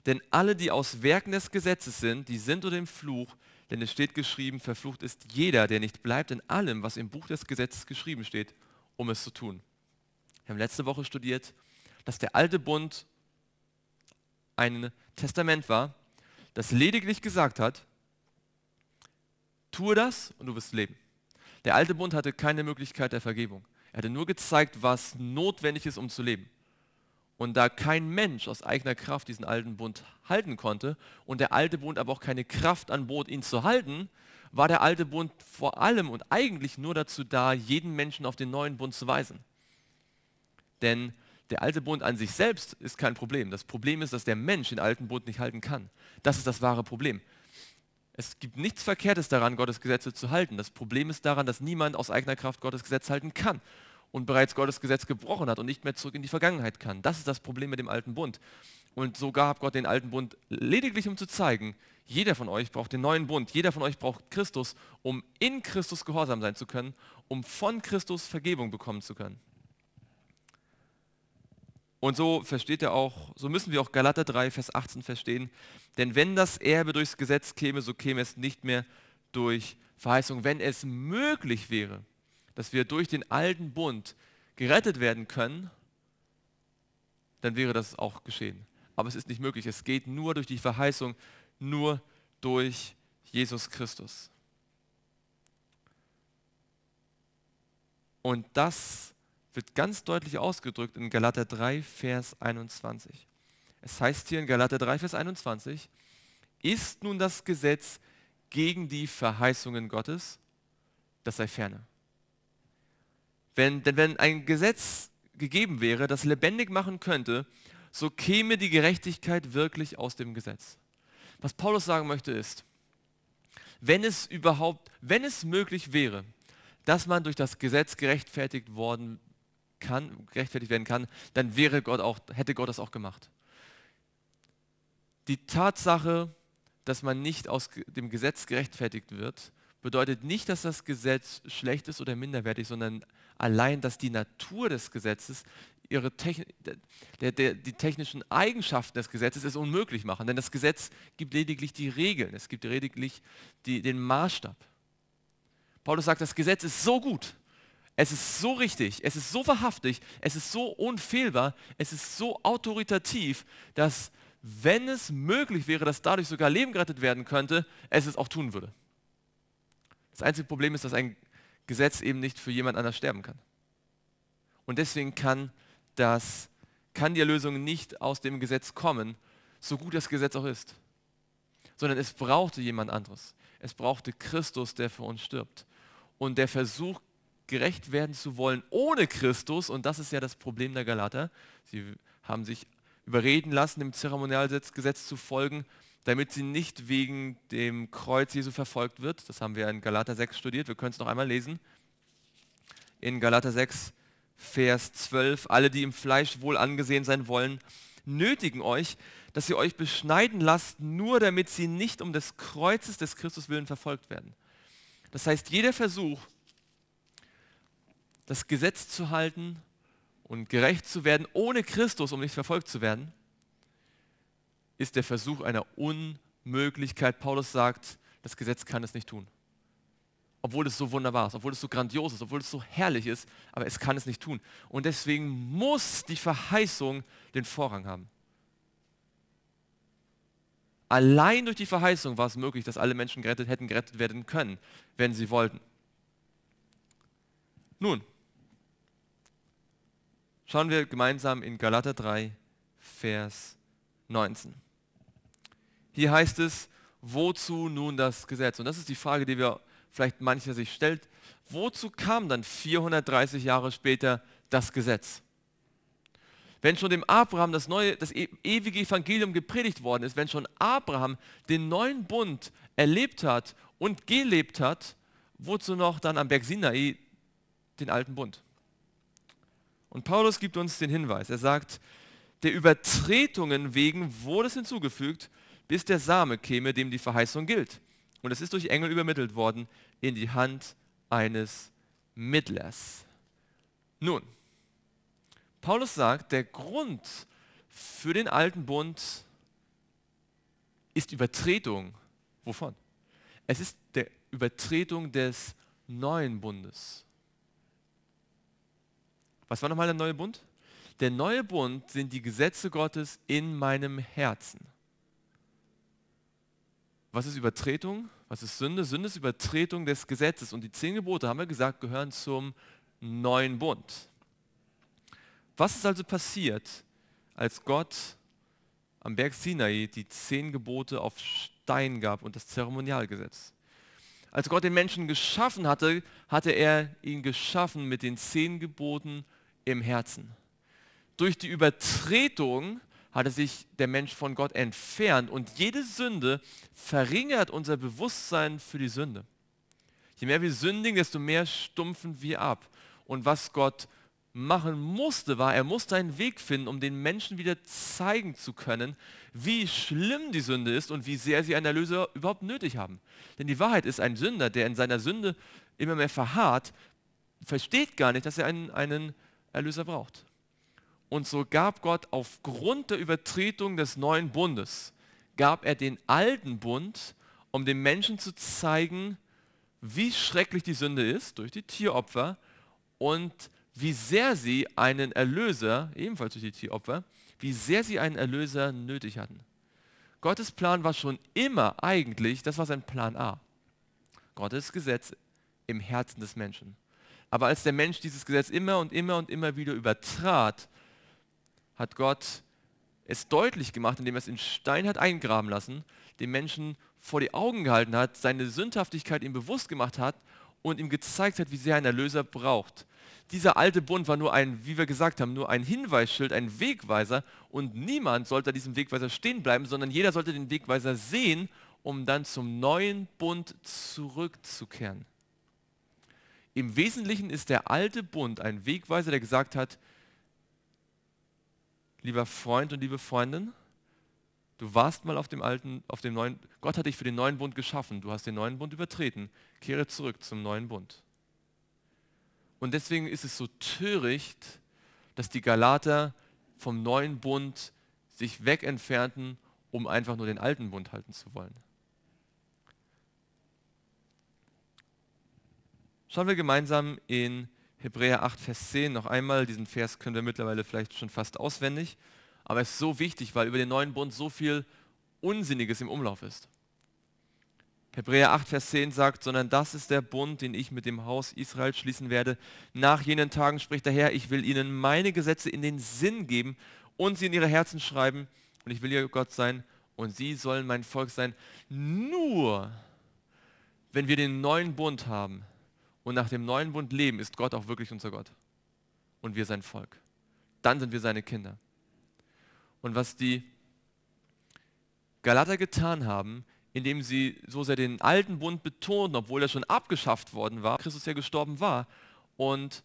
denn alle, die aus Werken des Gesetzes sind, die sind unter dem Fluch, denn es steht geschrieben, verflucht ist jeder, der nicht bleibt in allem, was im Buch des Gesetzes geschrieben steht, um es zu tun. Wir haben letzte Woche studiert, dass der alte Bund ein Testament war, das lediglich gesagt hat, Tue das und du wirst leben. Der alte Bund hatte keine Möglichkeit der Vergebung. Er hatte nur gezeigt, was notwendig ist, um zu leben. Und da kein Mensch aus eigener Kraft diesen alten Bund halten konnte und der alte Bund aber auch keine Kraft anbot, ihn zu halten, war der alte Bund vor allem und eigentlich nur dazu da, jeden Menschen auf den neuen Bund zu weisen. Denn der alte Bund an sich selbst ist kein Problem. Das Problem ist, dass der Mensch den alten Bund nicht halten kann. Das ist das wahre Problem. Es gibt nichts Verkehrtes daran, Gottes Gesetze zu halten. Das Problem ist daran, dass niemand aus eigener Kraft Gottes Gesetz halten kann und bereits Gottes Gesetz gebrochen hat und nicht mehr zurück in die Vergangenheit kann. Das ist das Problem mit dem alten Bund. Und so gab Gott den alten Bund lediglich, um zu zeigen, jeder von euch braucht den neuen Bund, jeder von euch braucht Christus, um in Christus gehorsam sein zu können, um von Christus Vergebung bekommen zu können. Und so versteht er auch, so müssen wir auch Galater 3, Vers 18 verstehen. Denn wenn das Erbe durchs Gesetz käme, so käme es nicht mehr durch Verheißung. Wenn es möglich wäre, dass wir durch den alten Bund gerettet werden können, dann wäre das auch geschehen. Aber es ist nicht möglich. Es geht nur durch die Verheißung, nur durch Jesus Christus. Und das ist wird ganz deutlich ausgedrückt in Galater 3, Vers 21. Es heißt hier in Galater 3, Vers 21, ist nun das Gesetz gegen die Verheißungen Gottes, das sei ferne. Wenn, denn wenn ein Gesetz gegeben wäre, das lebendig machen könnte, so käme die Gerechtigkeit wirklich aus dem Gesetz. Was Paulus sagen möchte ist, wenn es überhaupt, wenn es möglich wäre, dass man durch das Gesetz gerechtfertigt worden kann, gerechtfertigt werden kann, dann wäre Gott auch, hätte Gott das auch gemacht. Die Tatsache, dass man nicht aus dem Gesetz gerechtfertigt wird, bedeutet nicht, dass das Gesetz schlecht ist oder minderwertig, sondern allein, dass die Natur des Gesetzes ihre Techn der, der, die technischen Eigenschaften des Gesetzes es unmöglich machen. Denn das Gesetz gibt lediglich die Regeln, es gibt lediglich die, den Maßstab. Paulus sagt, das Gesetz ist so gut, es ist so richtig, es ist so wahrhaftig, es ist so unfehlbar, es ist so autoritativ, dass wenn es möglich wäre, dass dadurch sogar Leben gerettet werden könnte, es es auch tun würde. Das einzige Problem ist, dass ein Gesetz eben nicht für jemand anders sterben kann. Und deswegen kann, das, kann die Erlösung nicht aus dem Gesetz kommen, so gut das Gesetz auch ist, sondern es brauchte jemand anderes. Es brauchte Christus, der für uns stirbt. Und der Versuch gerecht werden zu wollen ohne Christus, und das ist ja das Problem der Galater, sie haben sich überreden lassen, dem Zeremonialgesetz zu folgen, damit sie nicht wegen dem Kreuz Jesu verfolgt wird. Das haben wir in Galater 6 studiert, wir können es noch einmal lesen. In Galater 6, Vers 12, alle, die im Fleisch wohl angesehen sein wollen, nötigen euch, dass ihr euch beschneiden lasst, nur damit sie nicht um des Kreuzes des Christus willen verfolgt werden. Das heißt, jeder Versuch, das Gesetz zu halten und gerecht zu werden ohne Christus, um nicht verfolgt zu werden, ist der Versuch einer Unmöglichkeit. Paulus sagt, das Gesetz kann es nicht tun. Obwohl es so wunderbar ist, obwohl es so grandios ist, obwohl es so herrlich ist, aber es kann es nicht tun. Und deswegen muss die Verheißung den Vorrang haben. Allein durch die Verheißung war es möglich, dass alle Menschen gerettet hätten gerettet werden können, wenn sie wollten. Nun, Schauen wir gemeinsam in Galater 3, Vers 19. Hier heißt es, wozu nun das Gesetz? Und das ist die Frage, die wir vielleicht mancher sich stellt. Wozu kam dann 430 Jahre später das Gesetz? Wenn schon dem Abraham das, neue, das e-, ewige Evangelium gepredigt worden ist, wenn schon Abraham den neuen Bund erlebt hat und gelebt hat, wozu noch dann am Berg Sinai den alten Bund? Und Paulus gibt uns den Hinweis. Er sagt, der Übertretungen wegen wurde es hinzugefügt, bis der Same käme, dem die Verheißung gilt. Und es ist durch Engel übermittelt worden in die Hand eines Mittlers. Nun, Paulus sagt, der Grund für den alten Bund ist Übertretung. Wovon? Es ist der Übertretung des neuen Bundes. Was war nochmal der neue Bund? Der neue Bund sind die Gesetze Gottes in meinem Herzen. Was ist Übertretung? Was ist Sünde? Sünde ist Übertretung des Gesetzes. Und die zehn Gebote, haben wir gesagt, gehören zum neuen Bund. Was ist also passiert, als Gott am Berg Sinai die zehn Gebote auf Stein gab und das Zeremonialgesetz? Als Gott den Menschen geschaffen hatte, hatte er ihn geschaffen mit den zehn Geboten im Herzen. Durch die Übertretung hatte sich der Mensch von Gott entfernt und jede Sünde verringert unser Bewusstsein für die Sünde. Je mehr wir sündigen, desto mehr stumpfen wir ab. Und was Gott machen musste, war, er musste einen Weg finden, um den Menschen wieder zeigen zu können, wie schlimm die Sünde ist und wie sehr sie einen Erlöser überhaupt nötig haben. Denn die Wahrheit ist, ein Sünder, der in seiner Sünde immer mehr verharrt, versteht gar nicht, dass er einen, einen Erlöser braucht. Und so gab Gott aufgrund der Übertretung des neuen Bundes, gab er den alten Bund, um den Menschen zu zeigen, wie schrecklich die Sünde ist durch die Tieropfer und wie sehr sie einen Erlöser, ebenfalls durch die Tieropfer, wie sehr sie einen Erlöser nötig hatten. Gottes Plan war schon immer eigentlich, das war sein Plan A. Gottes Gesetz im Herzen des Menschen. Aber als der Mensch dieses Gesetz immer und immer und immer wieder übertrat, hat Gott es deutlich gemacht, indem er es in Stein hat eingraben lassen, den Menschen vor die Augen gehalten hat, seine Sündhaftigkeit ihm bewusst gemacht hat und ihm gezeigt hat, wie sehr ein Erlöser braucht. Dieser alte Bund war nur ein, wie wir gesagt haben, nur ein Hinweisschild, ein Wegweiser und niemand sollte diesem Wegweiser stehen bleiben, sondern jeder sollte den Wegweiser sehen, um dann zum neuen Bund zurückzukehren. Im Wesentlichen ist der alte Bund ein Wegweiser, der gesagt hat, lieber Freund und liebe Freundin, du warst mal auf dem alten, auf dem neuen, Gott hat dich für den neuen Bund geschaffen, du hast den neuen Bund übertreten, kehre zurück zum neuen Bund. Und deswegen ist es so töricht, dass die Galater vom neuen Bund sich wegentfernten, um einfach nur den alten Bund halten zu wollen. Schauen wir gemeinsam in Hebräer 8, Vers 10 noch einmal. Diesen Vers können wir mittlerweile vielleicht schon fast auswendig. Aber es ist so wichtig, weil über den neuen Bund so viel Unsinniges im Umlauf ist. Hebräer 8, Vers 10 sagt, sondern das ist der Bund, den ich mit dem Haus Israel schließen werde. Nach jenen Tagen spricht der Herr, ich will ihnen meine Gesetze in den Sinn geben und sie in ihre Herzen schreiben. Und ich will ihr Gott sein und sie sollen mein Volk sein. Nur, wenn wir den neuen Bund haben, und nach dem neuen Bund leben, ist Gott auch wirklich unser Gott. Und wir sein Volk. Dann sind wir seine Kinder. Und was die Galater getan haben, indem sie so sehr den alten Bund betonten, obwohl er schon abgeschafft worden war, Christus ja gestorben war, und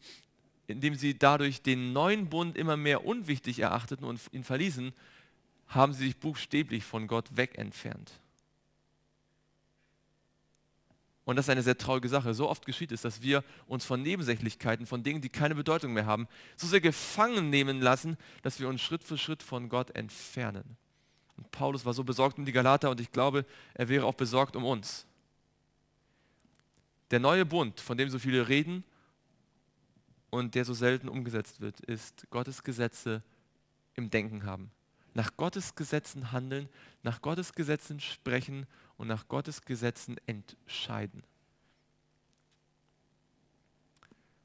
indem sie dadurch den neuen Bund immer mehr unwichtig erachteten und ihn verließen, haben sie sich buchstäblich von Gott wegentfernt. Und das ist eine sehr traurige Sache. So oft geschieht es, dass wir uns von Nebensächlichkeiten, von Dingen, die keine Bedeutung mehr haben, so sehr gefangen nehmen lassen, dass wir uns Schritt für Schritt von Gott entfernen. Und Paulus war so besorgt um die Galater und ich glaube, er wäre auch besorgt um uns. Der neue Bund, von dem so viele reden und der so selten umgesetzt wird, ist Gottes Gesetze im Denken haben. Nach Gottes Gesetzen handeln, nach Gottes Gesetzen sprechen und nach Gottes Gesetzen entscheiden.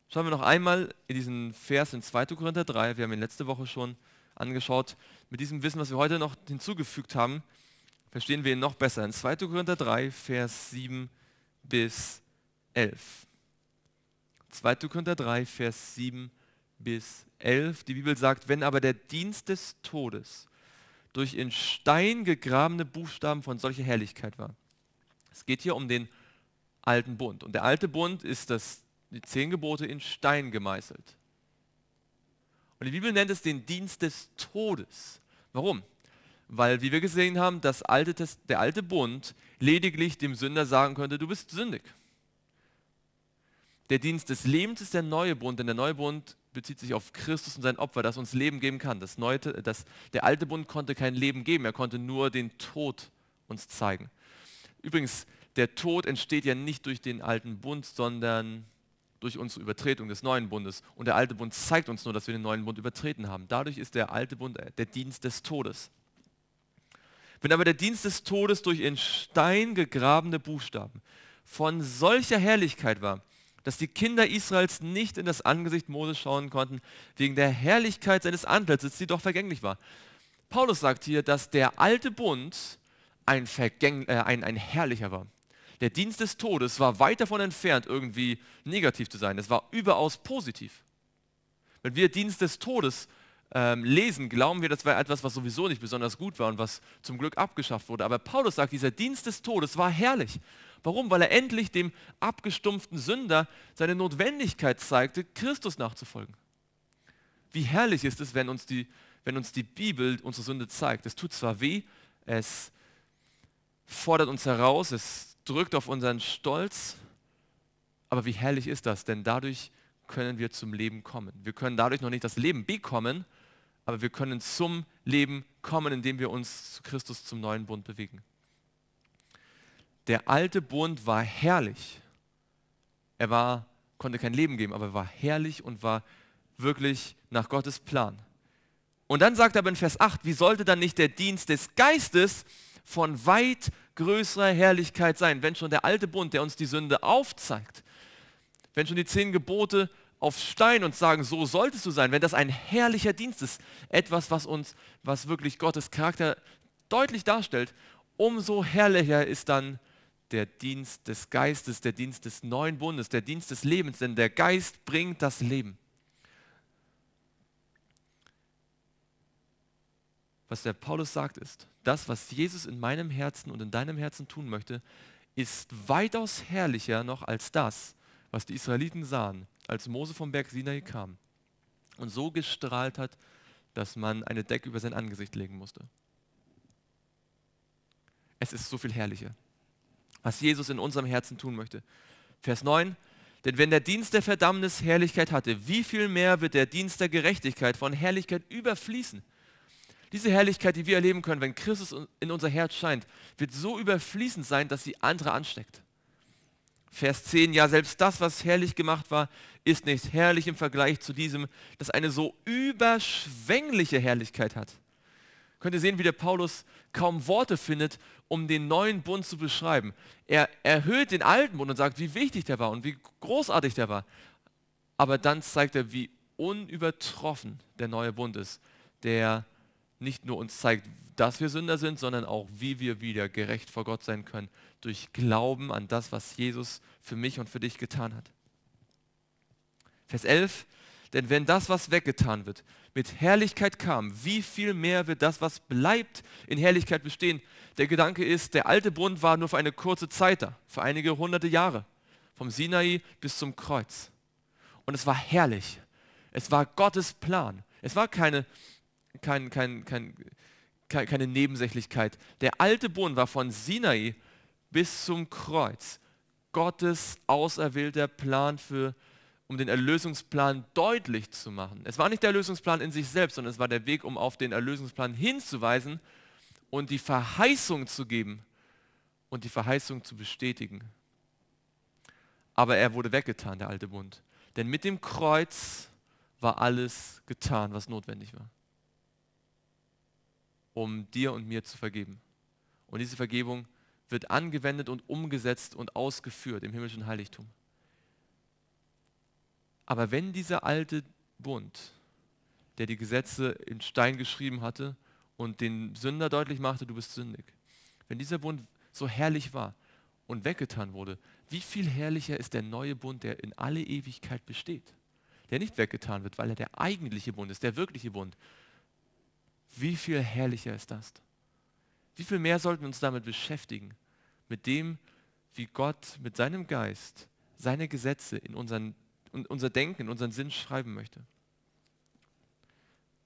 Schauen wir noch einmal in diesen Vers in 2. Korinther 3, wir haben ihn letzte Woche schon angeschaut. Mit diesem Wissen, was wir heute noch hinzugefügt haben, verstehen wir ihn noch besser. In 2. Korinther 3, Vers 7 bis 11. 2. Korinther 3, Vers 7 bis 11. Die Bibel sagt, wenn aber der Dienst des Todes durch in Stein gegrabene Buchstaben von solcher Herrlichkeit war. Es geht hier um den alten Bund. Und der alte Bund ist das, die zehn Gebote in Stein gemeißelt. Und die Bibel nennt es den Dienst des Todes. Warum? Weil, wie wir gesehen haben, das alte, der alte Bund lediglich dem Sünder sagen könnte, du bist sündig. Der Dienst des Lebens ist der neue Bund, denn der neue Bund bezieht sich auf Christus und sein Opfer, das uns Leben geben kann. Das Neue, das, der alte Bund konnte kein Leben geben, er konnte nur den Tod uns zeigen. Übrigens, der Tod entsteht ja nicht durch den alten Bund, sondern durch unsere Übertretung des neuen Bundes. Und der alte Bund zeigt uns nur, dass wir den neuen Bund übertreten haben. Dadurch ist der alte Bund äh, der Dienst des Todes. Wenn aber der Dienst des Todes durch in Stein gegrabene Buchstaben von solcher Herrlichkeit war, dass die Kinder Israels nicht in das Angesicht Moses schauen konnten, wegen der Herrlichkeit seines Antlitzes, die doch vergänglich war. Paulus sagt hier, dass der alte Bund ein, Vergäng, äh, ein, ein herrlicher war. Der Dienst des Todes war weit davon entfernt, irgendwie negativ zu sein. Es war überaus positiv. Wenn wir Dienst des Todes ähm, lesen, glauben wir, das war etwas, was sowieso nicht besonders gut war und was zum Glück abgeschafft wurde. Aber Paulus sagt, dieser Dienst des Todes war herrlich. Warum? Weil er endlich dem abgestumpften Sünder seine Notwendigkeit zeigte, Christus nachzufolgen. Wie herrlich ist es, wenn uns die, wenn uns die Bibel unsere Sünde zeigt. Es tut zwar weh, es fordert uns heraus, es drückt auf unseren Stolz, aber wie herrlich ist das, denn dadurch können wir zum Leben kommen. Wir können dadurch noch nicht das Leben bekommen, aber wir können zum Leben kommen, indem wir uns zu Christus zum neuen Bund bewegen. Der alte Bund war herrlich. Er war, konnte kein Leben geben, aber er war herrlich und war wirklich nach Gottes Plan. Und dann sagt er aber in Vers 8, wie sollte dann nicht der Dienst des Geistes von weit größerer Herrlichkeit sein, wenn schon der alte Bund, der uns die Sünde aufzeigt, wenn schon die zehn Gebote auf Stein und sagen, so solltest du sein, wenn das ein herrlicher Dienst ist, etwas, was uns, was wirklich Gottes Charakter deutlich darstellt, umso herrlicher ist dann der Dienst des Geistes, der Dienst des neuen Bundes, der Dienst des Lebens, denn der Geist bringt das Leben. Was der Paulus sagt ist, das, was Jesus in meinem Herzen und in deinem Herzen tun möchte, ist weitaus herrlicher noch als das, was die Israeliten sahen, als Mose vom Berg Sinai kam und so gestrahlt hat, dass man eine Decke über sein Angesicht legen musste. Es ist so viel herrlicher, was Jesus in unserem Herzen tun möchte. Vers 9, denn wenn der Dienst der Verdammnis Herrlichkeit hatte, wie viel mehr wird der Dienst der Gerechtigkeit von Herrlichkeit überfließen? Diese Herrlichkeit, die wir erleben können, wenn Christus in unser Herz scheint, wird so überfließend sein, dass sie andere ansteckt. Vers 10, ja selbst das, was herrlich gemacht war, ist nicht herrlich im Vergleich zu diesem, das eine so überschwängliche Herrlichkeit hat. Könnt ihr sehen, wie der Paulus kaum Worte findet, um den neuen Bund zu beschreiben. Er erhöht den alten Bund und sagt, wie wichtig der war und wie großartig der war. Aber dann zeigt er, wie unübertroffen der neue Bund ist, der nicht nur uns zeigt, dass wir Sünder sind, sondern auch, wie wir wieder gerecht vor Gott sein können durch Glauben an das, was Jesus für mich und für dich getan hat. Vers 11, denn wenn das, was weggetan wird, mit Herrlichkeit kam, wie viel mehr wird das, was bleibt, in Herrlichkeit bestehen? Der Gedanke ist, der alte Bund war nur für eine kurze Zeit da, für einige hunderte Jahre, vom Sinai bis zum Kreuz. Und es war herrlich. Es war Gottes Plan. Es war keine, kein, kein, kein, keine Nebensächlichkeit. Der alte Bund war von Sinai bis zum Kreuz Gottes auserwählter Plan für, um den Erlösungsplan deutlich zu machen. Es war nicht der Erlösungsplan in sich selbst, sondern es war der Weg, um auf den Erlösungsplan hinzuweisen und die Verheißung zu geben und die Verheißung zu bestätigen. Aber er wurde weggetan, der alte Bund. Denn mit dem Kreuz war alles getan, was notwendig war, um dir und mir zu vergeben. Und diese Vergebung wird angewendet und umgesetzt und ausgeführt im himmlischen Heiligtum. Aber wenn dieser alte Bund, der die Gesetze in Stein geschrieben hatte und den Sünder deutlich machte, du bist sündig, wenn dieser Bund so herrlich war und weggetan wurde, wie viel herrlicher ist der neue Bund, der in alle Ewigkeit besteht, der nicht weggetan wird, weil er der eigentliche Bund ist, der wirkliche Bund. Wie viel herrlicher ist das? Wie viel mehr sollten wir uns damit beschäftigen, mit dem, wie Gott mit seinem Geist seine Gesetze in unseren, unser Denken, in unseren Sinn schreiben möchte.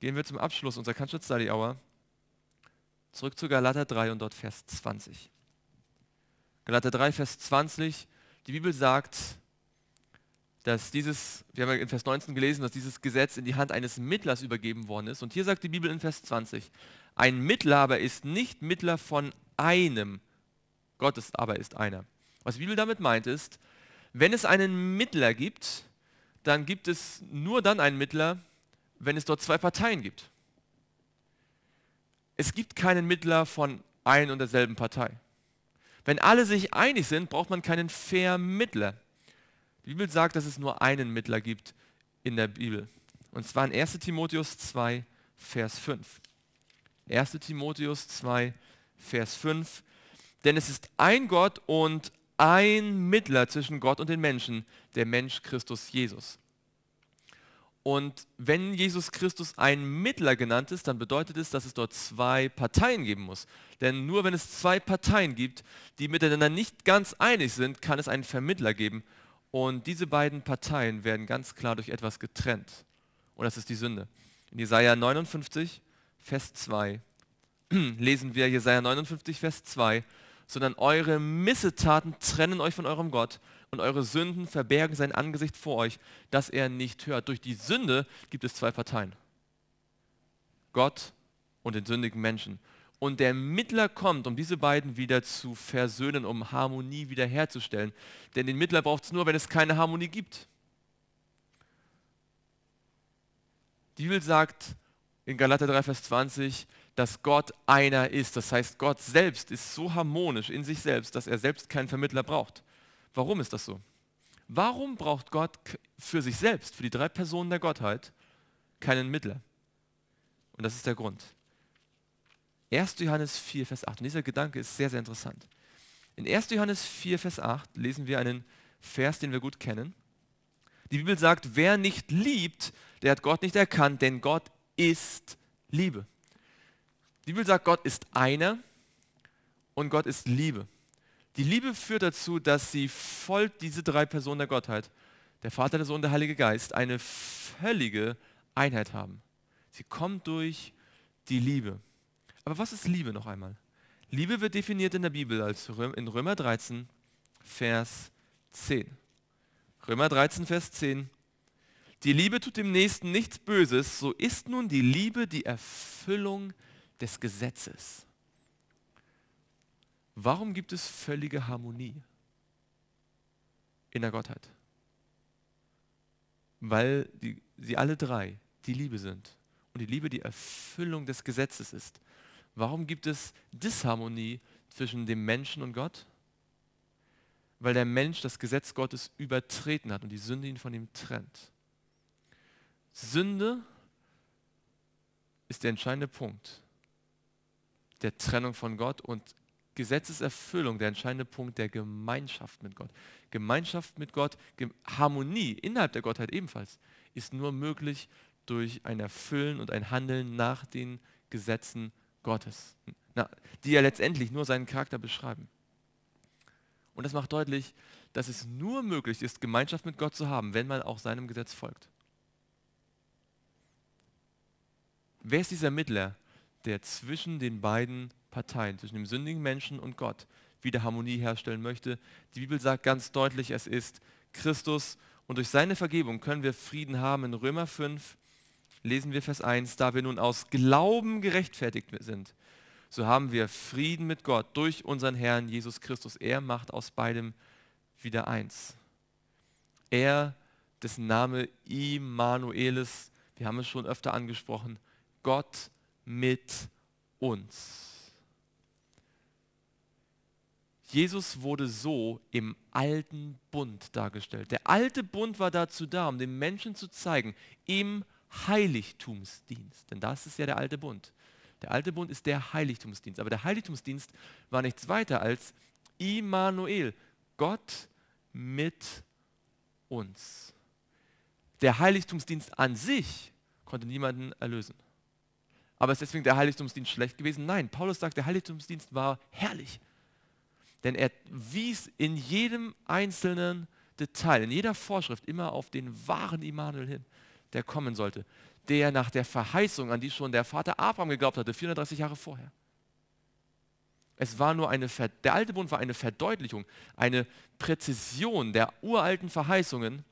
Gehen wir zum Abschluss unserer Kanschut Study Hour zurück zu Galater 3 und dort Vers 20. Galater 3, Vers 20, die Bibel sagt, dass dieses, wir haben ja in Vers 19 gelesen, dass dieses Gesetz in die Hand eines Mittlers übergeben worden ist. Und hier sagt die Bibel in Vers 20, ein Mittler aber ist nicht Mittler von einem, Gottes aber ist einer. Was die Bibel damit meint ist, wenn es einen Mittler gibt, dann gibt es nur dann einen Mittler, wenn es dort zwei Parteien gibt. Es gibt keinen Mittler von ein und derselben Partei. Wenn alle sich einig sind, braucht man keinen Vermittler. Die Bibel sagt, dass es nur einen Mittler gibt in der Bibel. Und zwar in 1 Timotheus 2, Vers 5. 1 Timotheus 2, Vers 5. Denn es ist ein Gott und ein Mittler zwischen Gott und den Menschen, der Mensch Christus Jesus. Und wenn Jesus Christus ein Mittler genannt ist, dann bedeutet es, dass es dort zwei Parteien geben muss. Denn nur wenn es zwei Parteien gibt, die miteinander nicht ganz einig sind, kann es einen Vermittler geben. Und diese beiden Parteien werden ganz klar durch etwas getrennt. Und das ist die Sünde. In Jesaja 59, Vers 2 lesen wir Jesaja 59, Vers 2, sondern eure Missetaten trennen euch von eurem Gott und eure Sünden verbergen sein Angesicht vor euch, dass er nicht hört. Durch die Sünde gibt es zwei Parteien. Gott und den sündigen Menschen. Und der Mittler kommt, um diese beiden wieder zu versöhnen, um Harmonie wiederherzustellen. Denn den Mittler braucht es nur, wenn es keine Harmonie gibt. Die Bibel sagt, in Galater 3, Vers 20, dass Gott einer ist. Das heißt, Gott selbst ist so harmonisch in sich selbst, dass er selbst keinen Vermittler braucht. Warum ist das so? Warum braucht Gott für sich selbst, für die drei Personen der Gottheit, keinen Mittler? Und das ist der Grund. 1. Johannes 4, Vers 8. Und dieser Gedanke ist sehr, sehr interessant. In 1. Johannes 4, Vers 8 lesen wir einen Vers, den wir gut kennen. Die Bibel sagt, wer nicht liebt, der hat Gott nicht erkannt, denn Gott ist Liebe. Die Bibel sagt, Gott ist einer und Gott ist Liebe. Die Liebe führt dazu, dass sie folgt diese drei Personen der Gottheit, der Vater, der Sohn der Heilige Geist, eine völlige Einheit haben. Sie kommt durch die Liebe. Aber was ist Liebe noch einmal? Liebe wird definiert in der Bibel als in Römer 13, Vers 10. Römer 13, Vers 10. Die Liebe tut dem Nächsten nichts Böses, so ist nun die Liebe die Erfüllung des Gesetzes. Warum gibt es völlige Harmonie in der Gottheit? Weil die, sie alle drei die Liebe sind und die Liebe die Erfüllung des Gesetzes ist. Warum gibt es Disharmonie zwischen dem Menschen und Gott? Weil der Mensch das Gesetz Gottes übertreten hat und die Sünde ihn von ihm trennt. Sünde ist der entscheidende Punkt der Trennung von Gott und Gesetzeserfüllung der entscheidende Punkt der Gemeinschaft mit Gott. Gemeinschaft mit Gott, Harmonie innerhalb der Gottheit ebenfalls, ist nur möglich durch ein Erfüllen und ein Handeln nach den Gesetzen Gottes, die ja letztendlich nur seinen Charakter beschreiben. Und das macht deutlich, dass es nur möglich ist, Gemeinschaft mit Gott zu haben, wenn man auch seinem Gesetz folgt. Wer ist dieser Mittler, der zwischen den beiden Parteien, zwischen dem sündigen Menschen und Gott, wieder Harmonie herstellen möchte? Die Bibel sagt ganz deutlich, es ist Christus und durch seine Vergebung können wir Frieden haben. In Römer 5 lesen wir Vers 1, da wir nun aus Glauben gerechtfertigt sind, so haben wir Frieden mit Gott durch unseren Herrn Jesus Christus. Er macht aus beidem wieder eins. Er, dessen Name Immanuel ist, wir haben es schon öfter angesprochen, Gott mit uns. Jesus wurde so im alten Bund dargestellt. Der alte Bund war dazu da, um den Menschen zu zeigen, im Heiligtumsdienst, denn das ist ja der alte Bund. Der alte Bund ist der Heiligtumsdienst, aber der Heiligtumsdienst war nichts weiter als Immanuel, Gott mit uns. Der Heiligtumsdienst an sich konnte niemanden erlösen. Aber ist deswegen der Heiligtumsdienst schlecht gewesen? Nein, Paulus sagt, der Heiligtumsdienst war herrlich. Denn er wies in jedem einzelnen Detail, in jeder Vorschrift immer auf den wahren Immanuel hin, der kommen sollte, der nach der Verheißung, an die schon der Vater Abraham geglaubt hatte, 430 Jahre vorher. Es war nur eine, der alte Bund war eine Verdeutlichung, eine Präzision der uralten Verheißungen,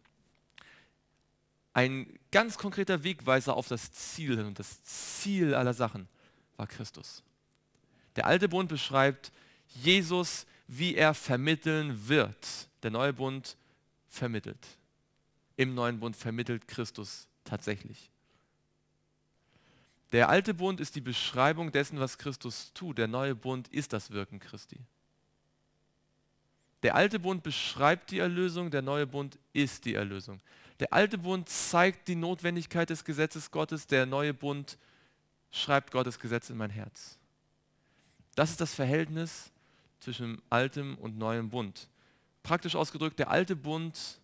ein ganz konkreter Wegweiser auf das Ziel hin. Und das Ziel aller Sachen war Christus. Der alte Bund beschreibt Jesus, wie er vermitteln wird. Der neue Bund vermittelt. Im neuen Bund vermittelt Christus tatsächlich. Der alte Bund ist die Beschreibung dessen, was Christus tut. Der neue Bund ist das Wirken Christi. Der alte Bund beschreibt die Erlösung, der neue Bund ist die Erlösung. Der alte Bund zeigt die Notwendigkeit des Gesetzes Gottes, der neue Bund schreibt Gottes Gesetz in mein Herz. Das ist das Verhältnis zwischen altem und neuem Bund. Praktisch ausgedrückt, der alte Bund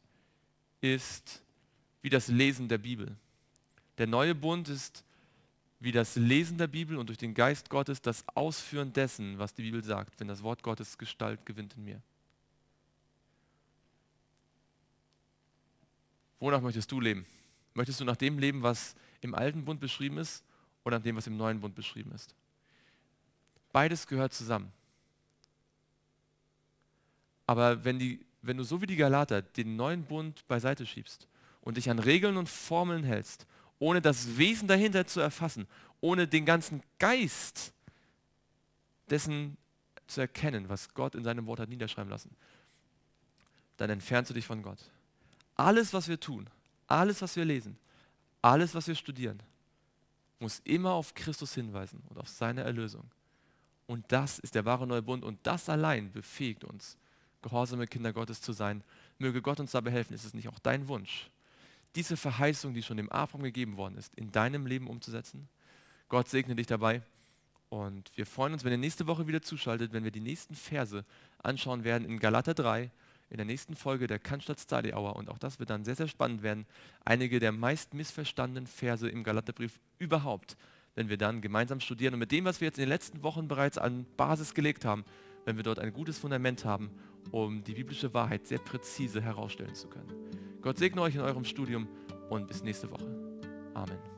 ist wie das Lesen der Bibel. Der neue Bund ist wie das Lesen der Bibel und durch den Geist Gottes das Ausführen dessen, was die Bibel sagt, wenn das Wort Gottes Gestalt gewinnt in mir. Wonach möchtest du leben? Möchtest du nach dem leben, was im alten Bund beschrieben ist oder nach dem, was im neuen Bund beschrieben ist? Beides gehört zusammen. Aber wenn, die, wenn du so wie die Galater den neuen Bund beiseite schiebst und dich an Regeln und Formeln hältst, ohne das Wesen dahinter zu erfassen, ohne den ganzen Geist dessen zu erkennen, was Gott in seinem Wort hat niederschreiben lassen, dann entfernst du dich von Gott. Alles, was wir tun, alles, was wir lesen, alles, was wir studieren, muss immer auf Christus hinweisen und auf seine Erlösung. Und das ist der wahre neue Bund und das allein befähigt uns, gehorsame Kinder Gottes zu sein. Möge Gott uns dabei helfen. Ist es nicht auch dein Wunsch, diese Verheißung, die schon dem Abraham gegeben worden ist, in deinem Leben umzusetzen? Gott segne dich dabei. Und wir freuen uns, wenn ihr nächste Woche wieder zuschaltet, wenn wir die nächsten Verse anschauen werden in Galater 3, in der nächsten Folge der Cannstatt Study Hour, und auch das wird dann sehr, sehr spannend werden, einige der meist missverstandenen Verse im Galaterbrief überhaupt, wenn wir dann gemeinsam studieren und mit dem, was wir jetzt in den letzten Wochen bereits an Basis gelegt haben, wenn wir dort ein gutes Fundament haben, um die biblische Wahrheit sehr präzise herausstellen zu können. Gott segne euch in eurem Studium und bis nächste Woche. Amen.